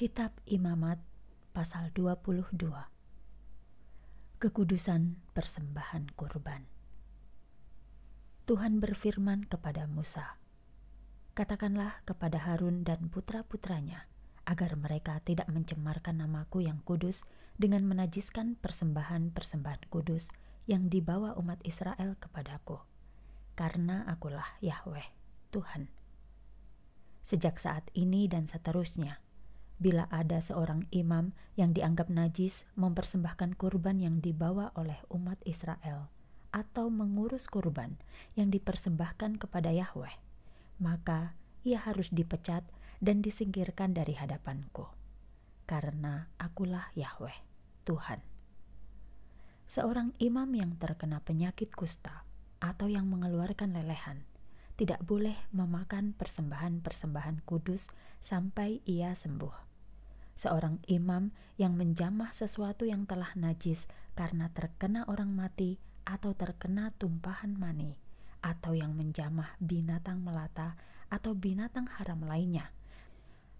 Kitab Imamat pasal 22 Kekudusan persembahan kurban Tuhan berfirman kepada Musa Katakanlah kepada Harun dan putra-putranya agar mereka tidak mencemarkan namaku yang kudus dengan menajiskan persembahan-persembahan kudus yang dibawa umat Israel kepadaku karena akulah Yahweh Tuhan Sejak saat ini dan seterusnya bila ada seorang imam yang dianggap najis mempersembahkan kurban yang dibawa oleh umat Israel atau mengurus kurban yang dipersembahkan kepada Yahweh, maka ia harus dipecat dan disingkirkan dari hadapanku. Karena akulah Yahweh, Tuhan. Seorang imam yang terkena penyakit kusta atau yang mengeluarkan lelehan tidak boleh memakan persembahan-persembahan kudus sampai ia sembuh seorang imam yang menjamah sesuatu yang telah najis karena terkena orang mati atau terkena tumpahan mani, atau yang menjamah binatang melata atau binatang haram lainnya,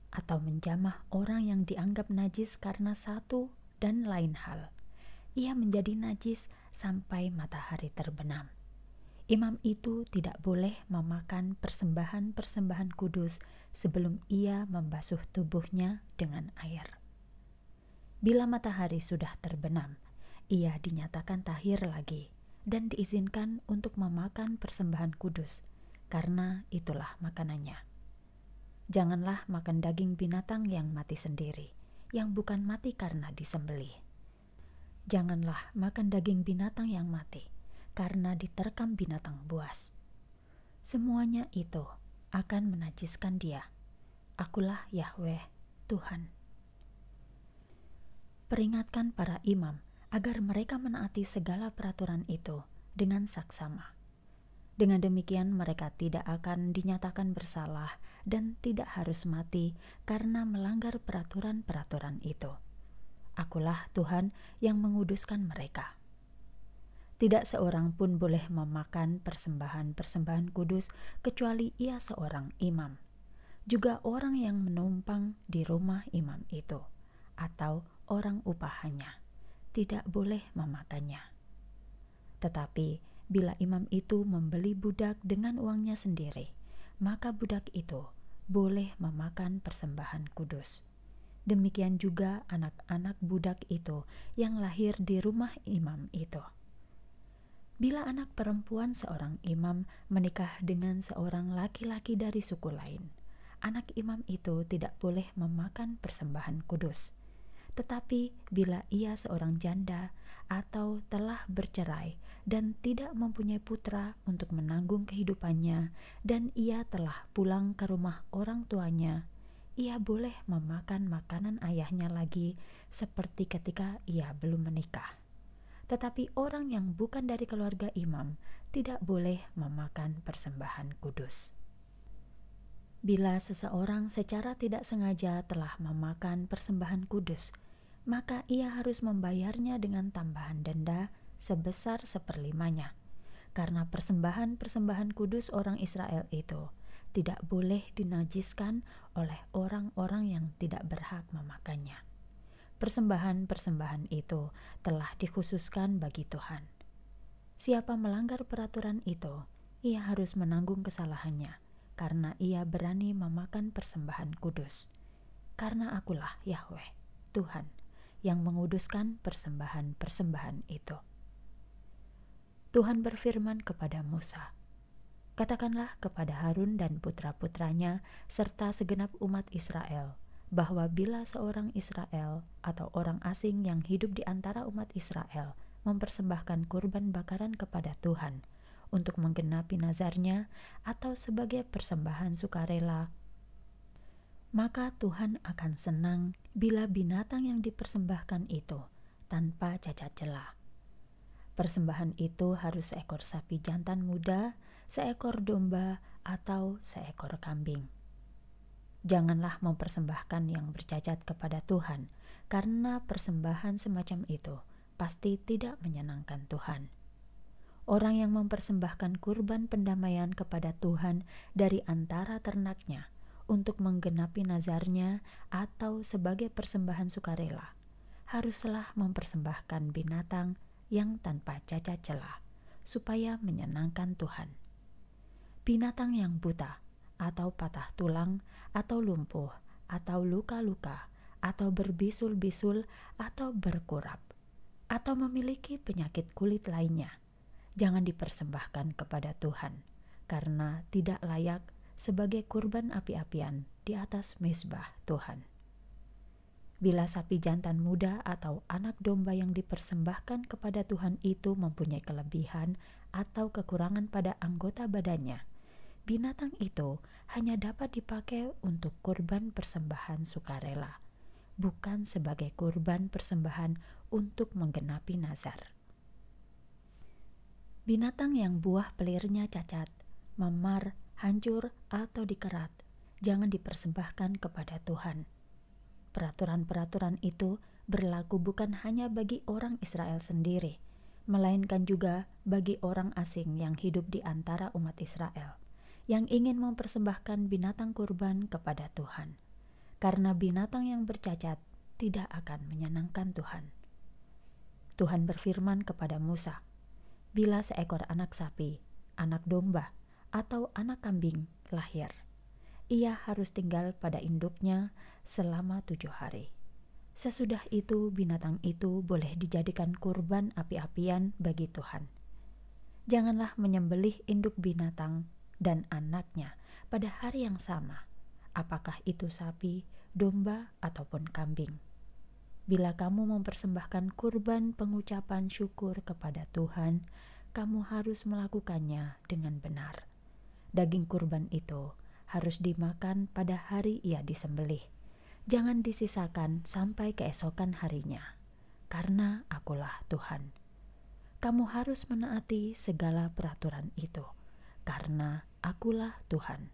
atau menjamah orang yang dianggap najis karena satu dan lain hal. Ia menjadi najis sampai matahari terbenam. Imam itu tidak boleh memakan persembahan-persembahan kudus sebelum ia membasuh tubuhnya dengan air. Bila matahari sudah terbenam, ia dinyatakan tahir lagi dan diizinkan untuk memakan persembahan kudus, karena itulah makanannya. Janganlah makan daging binatang yang mati sendiri, yang bukan mati karena disembelih. Janganlah makan daging binatang yang mati, karena diterkam binatang buas. Semuanya itu akan menajiskan dia. Akulah Yahweh, Tuhan. Peringatkan para imam agar mereka menaati segala peraturan itu dengan saksama. Dengan demikian, mereka tidak akan dinyatakan bersalah dan tidak harus mati karena melanggar peraturan-peraturan itu. Akulah Tuhan yang menguduskan mereka. Tidak seorang pun boleh memakan persembahan-persembahan kudus kecuali ia seorang imam. Juga orang yang menumpang di rumah imam itu atau orang upahannya tidak boleh memakannya. Tetapi bila imam itu membeli budak dengan uangnya sendiri, maka budak itu boleh memakan persembahan kudus. Demikian juga anak-anak budak itu yang lahir di rumah imam itu bila anak perempuan seorang imam menikah dengan seorang laki-laki dari suku lain, anak imam itu tidak boleh memakan persembahan kudus. Tetapi bila ia seorang janda atau telah bercerai dan tidak mempunyai putra untuk menanggung kehidupannya, dan ia telah pulang ke rumah orang tuanya, ia boleh memakan makanan ayahnya lagi, seperti ketika ia belum menikah. Tetapi orang yang bukan dari keluarga imam tidak boleh memakan persembahan kudus. Bila seseorang secara tidak sengaja telah memakan persembahan kudus, maka ia harus membayarnya dengan tambahan denda sebesar seperlimanya. Karena persembahan-persembahan kudus orang Israel itu tidak boleh dinajiskan oleh orang-orang yang tidak berhak memakannya persembahan-persembahan itu telah dikhususkan bagi Tuhan. Siapa melanggar peraturan itu, ia harus menanggung kesalahannya, karena ia berani memakan persembahan kudus. Karena akulah Yahweh, Tuhan, yang menguduskan persembahan-persembahan itu. Tuhan berfirman kepada Musa, Katakanlah kepada Harun dan putra-putranya serta segenap umat Israel – bahwa bila seorang Israel atau orang asing yang hidup di antara umat Israel mempersembahkan kurban bakaran kepada Tuhan untuk menggenapi nazarnya atau sebagai persembahan sukarela, maka Tuhan akan senang bila binatang yang dipersembahkan itu tanpa cacat celah. Persembahan itu harus seekor sapi jantan muda, seekor domba, atau seekor kambing. Janganlah mempersembahkan yang bercacat kepada Tuhan, karena persembahan semacam itu pasti tidak menyenangkan Tuhan. Orang yang mempersembahkan kurban pendamaian kepada Tuhan dari antara ternaknya untuk menggenapi nazarnya atau sebagai persembahan sukarela, haruslah mempersembahkan binatang yang tanpa cacat celah, supaya menyenangkan Tuhan. Binatang yang buta atau patah tulang, atau lumpuh, atau luka-luka, atau berbisul-bisul, atau berkurap, atau memiliki penyakit kulit lainnya, jangan dipersembahkan kepada Tuhan, karena tidak layak sebagai kurban api-apian di atas mesbah Tuhan. Bila sapi jantan muda atau anak domba yang dipersembahkan kepada Tuhan itu mempunyai kelebihan atau kekurangan pada anggota badannya, Binatang itu hanya dapat dipakai untuk kurban persembahan sukarela, bukan sebagai kurban persembahan untuk menggenapi nazar. Binatang yang buah pelirnya cacat, memar, hancur, atau dikerat, jangan dipersembahkan kepada Tuhan. Peraturan-peraturan itu berlaku bukan hanya bagi orang Israel sendiri, melainkan juga bagi orang asing yang hidup di antara umat Israel yang ingin mempersembahkan binatang kurban kepada Tuhan, karena binatang yang bercacat tidak akan menyenangkan Tuhan. Tuhan berfirman kepada Musa, "Bila seekor anak sapi, anak domba, atau anak kambing lahir, ia harus tinggal pada induknya selama tujuh hari." Sesudah itu, binatang itu boleh dijadikan kurban api-apian bagi Tuhan. Janganlah menyembelih induk binatang dan anaknya pada hari yang sama, apakah itu sapi, domba, ataupun kambing. Bila kamu mempersembahkan kurban pengucapan syukur kepada Tuhan, kamu harus melakukannya dengan benar. Daging kurban itu harus dimakan pada hari ia disembelih. Jangan disisakan sampai keesokan harinya, karena Akulah Tuhan. Kamu harus menaati segala peraturan itu, karena akulah Tuhan.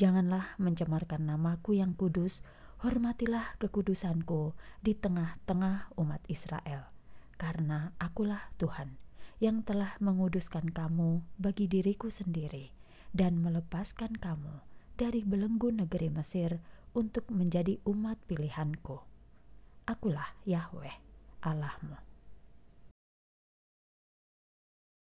Janganlah mencemarkan namaku yang kudus, hormatilah kekudusanku di tengah-tengah umat Israel, karena akulah Tuhan yang telah menguduskan kamu bagi diriku sendiri dan melepaskan kamu dari belenggu negeri Mesir untuk menjadi umat pilihanku. Akulah Yahweh, Allahmu.